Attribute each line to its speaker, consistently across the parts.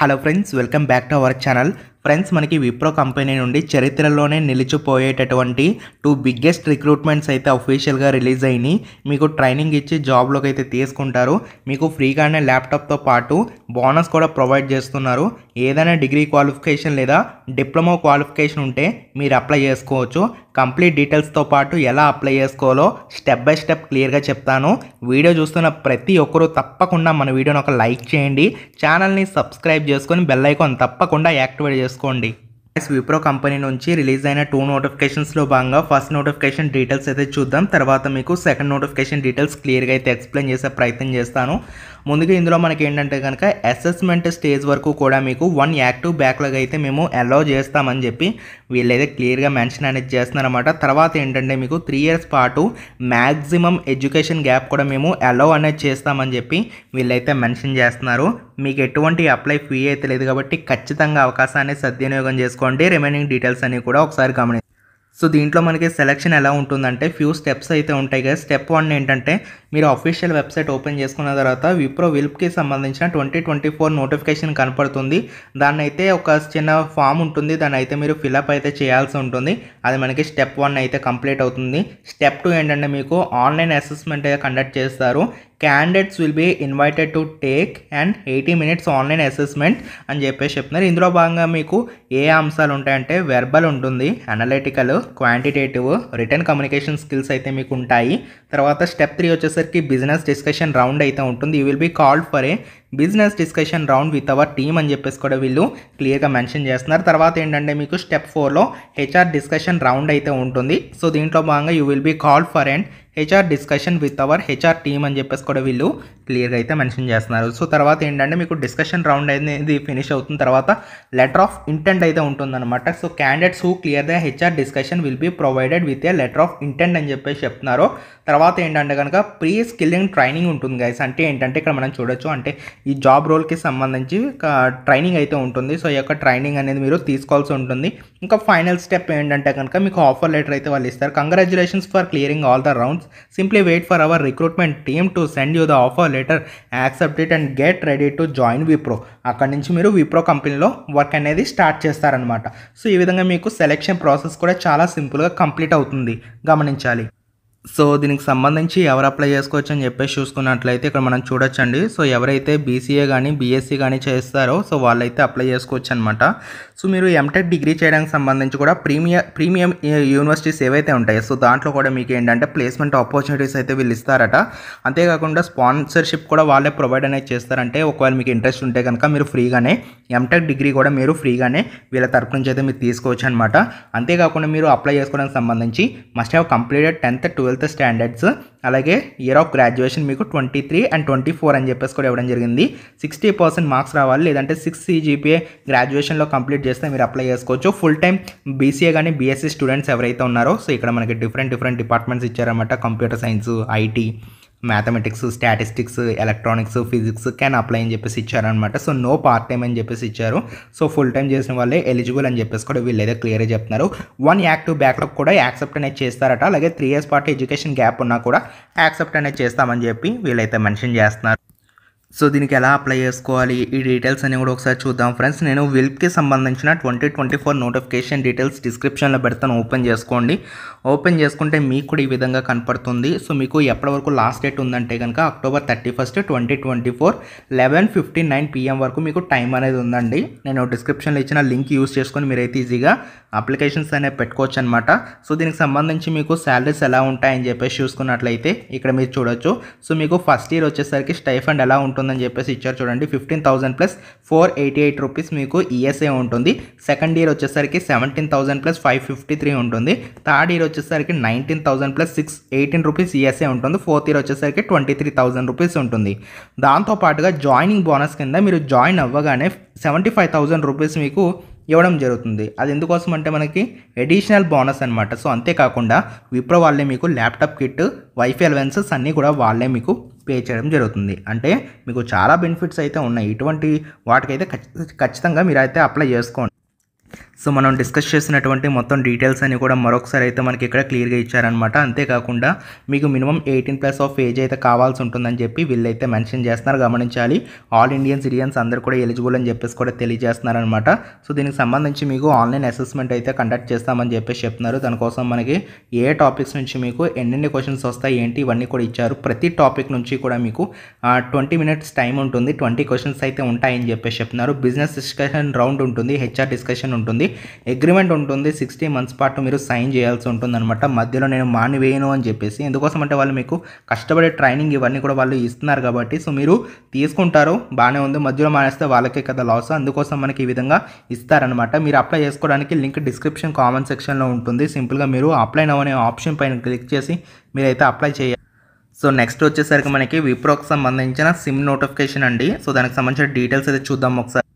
Speaker 1: Hello friends welcome back to our channel friends మనకి Wipro company నుండి చరిత్రలోనే నిలిచిపోయేటటువంటి టూ బిగ్గెస్ట్ రిక్రూట్మెంట్స్ అయితే అఫీషియల్గా రిలీజ్ అయినాయి మీకు ట్రైనింగ్ ఇచ్చి జాబ్లోకి అయితే తీసుకుంటారు మీకు ఫ్రీగానే ల్యాప్టాప్తో పాటు బోనస్ కూడా ప్రొవైడ్ చేస్తున్నారు ఏదైనా డిగ్రీ క్వాలిఫికేషన్ లేదా డిప్లొమా క్వాలిఫికేషన్ ఉంటే మీరు అప్లై చేసుకోవచ్చు కంప్లీట్ డీటెయిల్స్తో పాటు ఎలా అప్లై చేసుకోవాలో స్టెప్ బై స్టెప్ క్లియర్గా చెప్తాను వీడియో చూస్తున్న ప్రతి ఒక్కరూ తప్పకుండా మన వీడియోని ఒక లైక్ చేయండి ఛానల్ని సబ్స్క్రైబ్ చేసుకొని బెల్ తప్పకుండా యాక్టివేట్ చేసుకోండి చేసుకోండి విప్రో కంపెనీ నుంచి రిలీజ్ అయిన టూ నోటిఫికేషన్స్లో భాగంగా ఫస్ట్ నోటిఫికేషన్ డీటెయిల్స్ అయితే చూద్దాం తర్వాత మీకు సెకండ్ నోటిఫికేషన్ డీటెయిల్స్ క్లియర్గా అయితే ఎక్స్ప్లెయిన్ చేసే ప్రయత్నం చేస్తాను ముందుగా ఇందులో మనకి ఏంటంటే కనుక అసెస్మెంట్ స్టేజ్ వరకు కూడా మీకు వన్ యాక్టివ్ బ్యాక్లాగ్ అయితే మేము అలౌ చేస్తామని చెప్పి వీళ్ళైతే క్లియర్గా మెన్షన్ అనేది చేస్తున్నారన్నమాట తర్వాత ఏంటంటే మీకు త్రీ ఇయర్స్ పాటు మ్యాక్సిమం ఎడ్యుకేషన్ గ్యాప్ కూడా మేము అలౌ అనేది చేస్తామని చెప్పి వీళ్ళైతే మెన్షన్ చేస్తున్నారు మీకు ఎటువంటి అప్లై ఫీ అయితే లేదు కాబట్టి ఖచ్చితంగా అవకాశాన్ని సద్వినియోగం చేసుకోండి రిమైనింగ్ డీటెయిల్స్ అన్ని కూడా ఒకసారి గమనించండి సో దీంట్లో మనకి సెలక్షన్ ఎలా ఉంటుందంటే ఫ్యూ స్టెప్స్ అయితే ఉంటాయి కదా స్టెప్ వన్ ఏంటంటే మీరు అఫీషియల్ వెబ్సైట్ ఓపెన్ చేసుకున్న తర్వాత విప్రో విల్ప్కి సంబంధించిన ట్వంటీ ట్వంటీ ఫోర్ నోటిఫికేషన్ కనపడుతుంది దాన్ని అయితే ఒక చిన్న ఫామ్ ఉంటుంది దాన్ని అయితే మీరు ఫిలప్ అయితే చేయాల్సి ఉంటుంది అది మనకి స్టెప్ వన్ అయితే కంప్లీట్ అవుతుంది స్టెప్ టూ ఏంటంటే మీకు ఆన్లైన్ అసెస్మెంట్ అయితే కండక్ట్ చేస్తారు candidates will be invited to take and eighty minutes online assessment అని చెప్పేసి చెప్తున్నారు ఇందులో భాగంగా మీకు ఏ అంశాలు ఉంటాయంటే వెర్బల్ ఉంటుంది analytical quantitative return communication skills అయితే మీకు ఉంటాయి తర్వాత స్టెప్ త్రీ వచ్చేసరికి బిజినెస్ డిస్కషన్ రౌండ్ అయితే ఉంటుంది you will be called for a business discussion round with our team అని చెప్పేసి కూడా వీళ్ళు క్లియర్గా మెన్షన్ చేస్తున్నారు తర్వాత ఏంటంటే మీకు స్టెప్ ఫోర్లో హెచ్ఆర్ డిస్కషన్ రౌండ్ అయితే ఉంటుంది సో దీంట్లో భాగంగా you will be called for and HR discussion with our HR team అని చెప్పేసి కూడా వీళ్ళు క్లియర్గా అయితే మెన్షన్ చేస్తున్నారు సో తర్వాత ఏంటంటే మీకు డిస్కషన్ రౌండ్ అనేది ఫినిష్ అవుతున్న తర్వాత లెటర్ ఆఫ్ ఇంటెంట్ అయితే ఉంటుందన్నమాట so candidates who clear the HR discussion will be provided with a letter of intent అని చెప్పేసి చెప్తున్నారు తర్వాత ఏంటంటే కనుక ప్రీ స్కిల్లింగ్ ట్రైనింగ్ ఉంటుంది గైస్ అంటే ఏంటంటే ఇక్కడ మనం చూడొచ్చు అంటే ఈ జాబ్ రోల్కి సంబంధించి ట్రైనింగ్ అయితే ఉంటుంది సో ఈ యొక్క ట్రైనింగ్ అనేది మీరు తీసుకోవాల్సి ఉంటుంది ఇంకా ఫైనల్ స్టెప్ ఏంటంటే కనుక మీకు ఆఫర్ లెటర్ అయితే వాళ్ళు ఇస్తారు congratulations for clearing all the rounds Simply wait for our recruitment team to send you the offer letter, accept it and get ready to join Wipro. అక్కడ నుంచి మీరు విప్రో కంపెనీలో వర్క్ అనేది స్టార్ట్ చేస్తారనమాట సో ఈ విధంగా మీకు సెలెక్షన్ ప్రాసెస్ కూడా చాలా సింపుల్గా కంప్లీట్ అవుతుంది గమనించాలి సో దీనికి సంబంధించి ఎవరు అప్లై చేసుకోవచ్చు అని చెప్పేసి చూసుకున్నట్లయితే ఇక్కడ మనం చూడొచ్చండి సో ఎవరైతే బీసీఏ కానీ బీఎస్సీ కానీ చేస్తారో సో వాళ్ళైతే అప్లై చేసుకోవచ్చు అనమాట సో మీరు ఎంటెక్ డిగ్రీ చేయడానికి సంబంధించి కూడా ప్రీమియం ప్రీమియం యూనివర్సిటీస్ ఏవైతే ఉంటాయో సో దాంట్లో కూడా మీకు ఏంటంటే ప్లేస్మెంట్ ఆపర్చునిటీస్ అయితే వీళ్ళు ఇస్తారట అంతేకాకుండా స్పాన్సర్షిప్ కూడా వాళ్ళే ప్రొవైడ్ అనేది చేస్తారంటే ఒకవేళ మీకు ఇంట్రెస్ట్ ఉంటే కనుక మీరు ఫ్రీగానే ఎంటెక్ డిగ్రీ కూడా మీరు ఫ్రీగానే వీళ్ళ తరపు నుంచి అయితే మీరు తీసుకోవచ్చు అనమాట అంతేకాకుండా మీరు అప్లై చేసుకోవడానికి సంబంధించి must have completed tenth twelfth with standards అలాగే ఇయర్ ఆఫ్ గ్రాడ్యుయేషన్ మీకు twenty three and twenty four అని చెప్పేసి కూడా ఇవ్వడం జరిగింది సిక్స్టీ పర్సెంట్ మార్క్స్ రావాలి లేదంటే సిక్స్ సీజీపీఏ గ్రాడ్యుయేషన్లో కంప్లీట్ చేస్తే మీరు అప్లై చేసుకోవచ్చు ఫుల్ టైం బీసీఏ కానీ బీఎస్సీ స్టూడెంట్స్ ఎవరైతే ఉన్నారో సో ఇక్కడ మనకి డిఫరెంట్ డిఫరెంట్ డిపార్ట్మెంట్స్ ఇచ్చారన్నమాట computer science IT mathematics statistics electronics physics can apply అని చెప్పేసి ఇచ్చారనమాట సో నో పార్ట్ టైం అని చెప్పేసి ఇచ్చారు సో ఫుల్ టైం చేసిన వాళ్ళే ఎలిజిబుల్ అని చెప్పేసి కూడా వీళ్ళు ఏదో క్లియర్గా చెప్తున్నారు వన్ యాక్టివ్ బ్యాక్లాగ్ కూడా యాక్సెప్ట్ అనేది చేస్తారట అలాగే త్రీ ఇయర్స్ పాటు ఎడ్యుకేషన్ గ్యాప్ ఉన్నా కూడా యాక్సెప్ట్ అనేది చేస్తామని చెప్పి వీళ్ళైతే మెన్షన్ చేస్తున్నారు సో దీనికి ఎలా అప్లై చేసుకోవాలి ఈ డీటెయిల్స్ అని కూడా ఒకసారి చూద్దాం ఫ్రెండ్స్ నేను విల్ప్కి సంబంధించిన twenty twenty four notification details డిస్క్రిప్షన్లో పెడతాను ఓపెన్ చేసుకోండి ఓపెన్ చేసుకుంటే మీకు కూడా ఈ విధంగా కనపడుతుంది సో మీకు ఎప్పటి వరకు లాస్ట్ డేట్ ఉందంటే కనుక October thirty first twenty twenty four eleven fifty nine PM వరకు మీకు టైం అనేది ఉందండి నేను డిస్క్రిప్షన్లో ఇచ్చిన లింక్ యూస్ చేసుకొని మీరైతే ఈజీగా అప్లికేషన్స్ అనేవి పెట్టుకోవచ్చు అనమాట సో దీనికి సంబంధించి మీకు శాలరీస్ ఎలా ఉంటాయని చెప్పేసి చూసుకున్నట్లయితే ఇక్కడ మీరు చూడొచ్చు సో మీకు ఫస్ట్ ఇయర్ వచ్చేసరికి స్టైఫండ్ ఎలా ఉంటుంది ఉంటుందని చెప్పేసి ఇచ్చారు చూడండి fifteen thousand plus four eighty eight rupees మీకు ఈఎస్ఐ e ఉంటుంది సెకండ్ ఇయర్ వచ్చేసరికి seventeen thousand plus five fifty three ఉంటుంది థర్డ్ ఇయర్ వచ్చేసరికి nineteen thousand plus six eighteen rupees ESI ఉంటుంది ఫోర్త్ ఇయర్ వచ్చేసరికి ట్వంటీ త్రీ థౌసండ్ రూపీస్ ఉంటుంది దాంతోపాటుగా joining bonus కింద మీరు జాయిన్ అవ్వగానే సెవెంటీ ఫైవ్ థౌసండ్ రూపీస్ మీకు ఇవ్వడం జరుగుతుంది అది ఎందుకోసం అంటే మనకి అడిషనల్ బోనస్ అనమాట సో అంతేకాకుండా విప్రో వాళ్ళే మీకు ల్యాప్టాప్ కిట్ వైఫై అలవెన్సెస్ అన్నీ కూడా వాళ్ళే మీకు పే చేయడం జరుగుతుంది అంటే మీకు చాలా బెనిఫిట్స్ అయితే ఉన్నాయి ఇటువంటి వాటికైతే ఖచ్చితంగా మీరు అయితే అప్లై చేసుకోండి సో మనం డిస్కస్ చేసినటువంటి మొత్తం డీటెయిల్స్ అని కూడా మరొకసారి అయితే మనకి ఇక్కడ క్లియర్గా ఇచ్చారనమాట అంతేకాకుండా మీకు minimum eighteen plus of age అయితే కావాల్సి ఉంటుందని చెప్పి వీళ్ళైతే మెన్షన్ చేస్తున్నారు గమనించాలి ఆల్ ఇండియన్ సిటిజన్స్ అందరూ కూడా ఎలిజిబుల్ అని చెప్పేసి కూడా తెలియజేస్తున్నారనమాట సో దీనికి సంబంధించి మీకు ఆన్లైన్ అసెస్మెంట్ అయితే కండక్ట్ చేస్తామని చెప్పేసి చెప్తున్నారు దానికోసం మనకి ఏ టాపిక్స్ నుంచి మీకు ఎన్నెన్ని క్వశ్చన్స్ వస్తాయి ఏంటి ఇవన్నీ కూడా ఇచ్చారు ప్రతి టాపిక్ నుంచి కూడా మీకు ట్వంటీ మినిట్స్ టైం ఉంటుంది ట్వంటీ క్వశ్చన్స్ అయితే ఉంటాయని చెప్పేసి చెప్తున్నారు బిజినెస్ డిస్కషన్ రౌండ్ ఉంటుంది హెచ్ఆర్ డిస్కషన్ ఉంటుంది అగ్రిమెంట్ ఉంటుంది సిక్స్టీ మంత్స్ పాటు మీరు సైన్ చేయాల్సి ఉంటుంది మధ్యలో నేను మానివేయను అని చెప్పేసి ఎందుకోసం అంటే వాళ్ళు మీకు కష్టపడే ట్రైనింగ్ ఇవన్నీ కూడా వాళ్ళు ఇస్తున్నారు కాబట్టి సో మీరు తీసుకుంటారు బాగానే ఉంది మధ్యలో మానేస్తే వాళ్ళకే కదా లాస్ అందుకోసం మనకి ఈ విధంగా ఇస్తారనమాట మీరు అప్లై చేసుకోవడానికి లింక్ డిస్క్రిప్షన్ కామెంట్ సెక్షన్లో ఉంటుంది సింపుల్గా మీరు అప్లై అవ్వనే ఆప్షన్ పైన క్లిక్ చేసి మీరైతే అప్లై చేయాలి సో నెక్స్ట్ వచ్చేసరికి మనకి విప్రోకి సంబంధించిన సిమ్ నోటిఫికేషన్ అండి సో దానికి సంబంధించిన డీటెయిల్స్ అయితే చూద్దాం ఒకసారి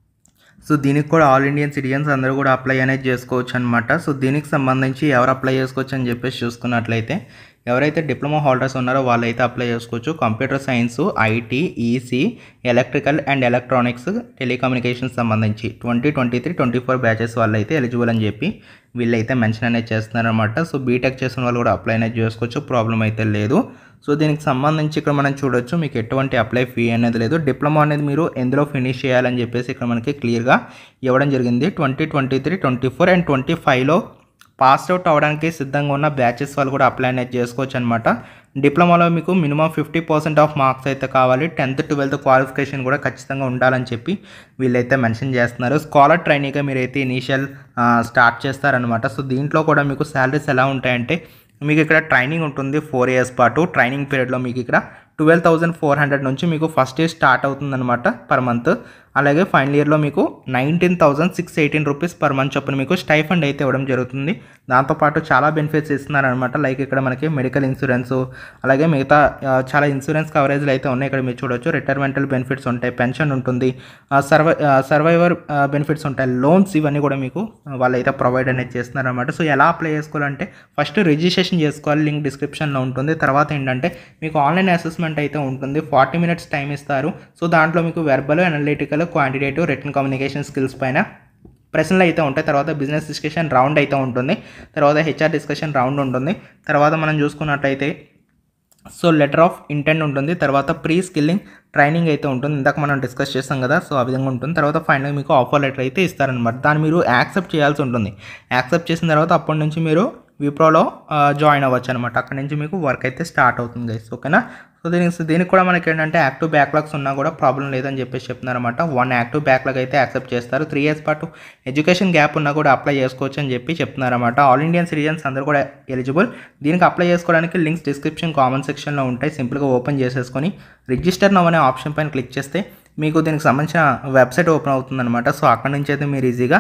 Speaker 1: సో దీనికి కూడా ఆల్ ఇండియన్ సిటిజన్స్ అందరూ కూడా అప్లై అనేది చేసుకోవచ్చు అనమాట సో దీనికి సంబంధించి ఎవరు అప్లై చేసుకోవచ్చు అని చెప్పేసి చూసుకున్నట్లయితే ఎవరైతే డిప్లొమా హోల్డర్స్ ఉన్నారో వాళ్ళైతే అప్లై చేసుకోవచ్చు computer science IT EC electrical and electronics telecommunication సంబంధించి twenty twenty three twenty four batches వాళ్ళైతే ఎలిజిబుల్ అని చెప్పి వీళ్ళైతే మెన్షన్ అనేది చేస్తున్నారనమాట సో బీటెక్ చేసిన వాళ్ళు కూడా అప్లై అనేది చేసుకోవచ్చు ప్రాబ్లం అయితే లేదు సో దీనికి సంబంధించి ఇక్కడ మనం చూడొచ్చు మీకు ఎటువంటి అప్లై ఫీ అనేది లేదు డిప్లొమా అనేది మీరు ఎందులో ఫినిష్ చేయాలని చెప్పేసి ఇక్కడ మనకి క్లియర్గా ఇవ్వడం జరిగింది twenty twenty three twenty four and twenty ఫైవ్లో పాస్ అవుట్ అవ్వడానికి సిద్ధంగా ఉన్న బ్యాచెస్ వాళ్ళు కూడా అప్లై అనేది చేసుకోవచ్చు అనమాట డిప్లొమాలో మీకు minimum fifty percent of marks అయితే కావాలి టెన్త్ ట్వెల్త్ క్వాలిఫికేషన్ కూడా ఖచ్చితంగా ఉండాలని చెప్పి వీళ్ళైతే మెన్షన్ చేస్తున్నారు స్కాలర్ మీరు మీరైతే ఇనీషియల్ స్టార్ట్ చేస్తారనమాట సో దీంట్లో కూడా మీకు శాలరీస్ ఎలా ఉంటాయంటే మీకు ఇక్కడ ట్రైనింగ్ ఉంటుంది ఫోర్ ఇయర్స్ పాటు ట్రైనింగ్ పీరియడ్లో మీకు ఇక్కడ ట్వెల్వ్ థౌజండ్ ఫోర్ హండ్రెడ్ నుంచి మీకు ఫస్ట్ ఇయర్ స్టార్ట్ అవుతుందన్నమాట పర్ మంత్ అలాగే ఫైనల్ ఇయర్లో మీకు nineteen thousand six eighteen rupees per month చొప్పున మీకు స్టైఫండ్ అయితే ఇవ్వడం జరుగుతుంది దాంతోపాటు చాలా బెనిఫిట్స్ ఇస్తున్నారనమాట లైక్ ఇక్కడ మనకి మెడికల్ ఇన్సూరెన్స్ అలాగే మిగతా చాలా ఇన్సూరెన్స్ కవరేజ్లు అయితే ఉన్నాయి ఇక్కడ మీరు చూడొచ్చు రిటైర్మెంటల్ బెనిఫిట్స్ ఉంటాయి పెన్షన్ ఉంటుంది సర్వై సర్వైవర్ బెనిఫిట్స్ ఉంటాయి లోన్స్ ఇవన్నీ కూడా మీకు వాళ్ళైతే ప్రొవైడ్ అనేది చేస్తున్నారనమాట సో ఎలా అప్లై చేసుకోవాలంటే ఫస్ట్ రిజిస్ట్రేషన్ చేసుకోవాలి లింక్ డిస్క్రిప్షన్లో ఉంటుంది తర్వాత ఏంటంటే మీకు ఆన్లైన్ అసెస్మెంట్ అయితే ఉంటుంది ఫార్టీ మినిట్స్ టైం ఇస్తారు సో దాంట్లో మీకు వెర్బల్ అనలిటికల్ పరీక్షలో క్వాంటిటేటివ్ రిటర్న్ కమ్యూనికేషన్ స్కిల్స్ పైన ప్రశ్నలు అయితే ఉంటాయి తర్వాత బిజినెస్ డిస్కషన్ రౌండ్ అయితే ఉంటుంది తర్వాత హెచ్ఆర్ డిస్కషన్ రౌండ్ ఉంటుంది తర్వాత మనం చూసుకున్నట్టయితే సో లెటర్ ఆఫ్ ఇంటెంట్ ఉంటుంది తర్వాత ప్రీ స్కిల్లింగ్ ట్రైనింగ్ అయితే ఉంటుంది ఇందాక మనం డిస్కస్ చేస్తాం కదా సో ఆ విధంగా ఉంటుంది తర్వాత ఫైనల్గా మీకు ఆఫర్ లెటర్ అయితే ఇస్తారనమాట దాన్ని మీరు యాక్సెప్ట్ చేయాల్సి ఉంటుంది యాక్సెప్ట్ చేసిన తర్వాత అప్పటి నుంచి మీరు విప్రోలో జాయిన్ అవ్వచ్చు అనమాట అక్కడ నుంచి మీకు వర్క్ అయితే స్టార్ట్ అవుతుంది గైస్ ఓకేనా సో దీనికి దీనికి కూడా మనకి ఏంటంటే యాక్టివ్ బ్యాక్లాగ్స్ ఉన్నా కూడా ప్రాబ్లం లేదని చెప్పేసి చెప్తున్నారనమాట వన్ యాక్టివ్ బ్యాక్లాగ్ అయితే యాక్సెప్ట్ చేస్తారు త్రీ ఇయర్స్ పాటు ఎడ్యుకేషన్ గ్యాప్ ఉన్నా కూడా అప్లై చేసుకోవచ్చు అని చెప్పి చెప్తున్నారనమాట ఆల్ ఇండియన్ సిటిజన్స్ అందరూ కూడా ఎలిజిబుల్ దీనికి అప్లై చేసుకోవడానికి లింక్స్ డిస్క్రిప్షన్ కామెంట్ సెక్షన్లో ఉంటాయి సింపుల్గా ఓపెన్ చేసేసుకొని రిజిస్టర్ నవ్ అనే ఆప్షన్ పైన క్లిక్ చేస్తే మీకు దీనికి సంబంధించిన వెబ్సైట్ ఓపెన్ అవుతుందన్నమాట సో అక్కడ నుంచి అయితే మీరు ఈజీగా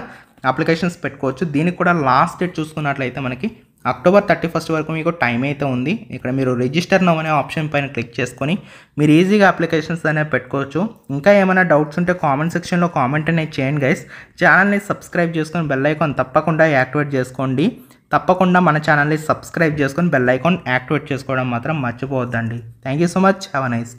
Speaker 1: అప్లికేషన్స్ పెట్టుకోవచ్చు దీనికి కూడా లాస్ట్ డేట్ చూసుకున్నట్లయితే మనకి అక్టోబర్ థర్టీ ఫస్ట్ వరకు మీకు టైం అయితే ఉంది ఇక్కడ మీరు రిజిస్టర్ నవ్వనే అనే ఆప్షన్ పైన క్లిక్ చేసుకొని మీరు ఈజీగా అప్లికేషన్స్ అనేవి పెట్టుకోవచ్చు ఇంకా ఏమైనా డౌట్స్ ఉంటే కామెంట్ సెక్షన్లో కామెంట్ అనేది చేయండి గైస్ ఛానల్ని సబ్స్క్రైబ్ చేసుకొని బెల్ ఐకాన్ తప్పకుండా యాక్టివేట్ చేసుకోండి తప్పకుండా మన ఛానల్ని సబ్స్క్రైబ్ చేసుకొని బెల్ ఐకాన్ యాక్టివేట్ చేసుకోవడం మాత్రం మర్చిపోవద్దండి thank you so much have nice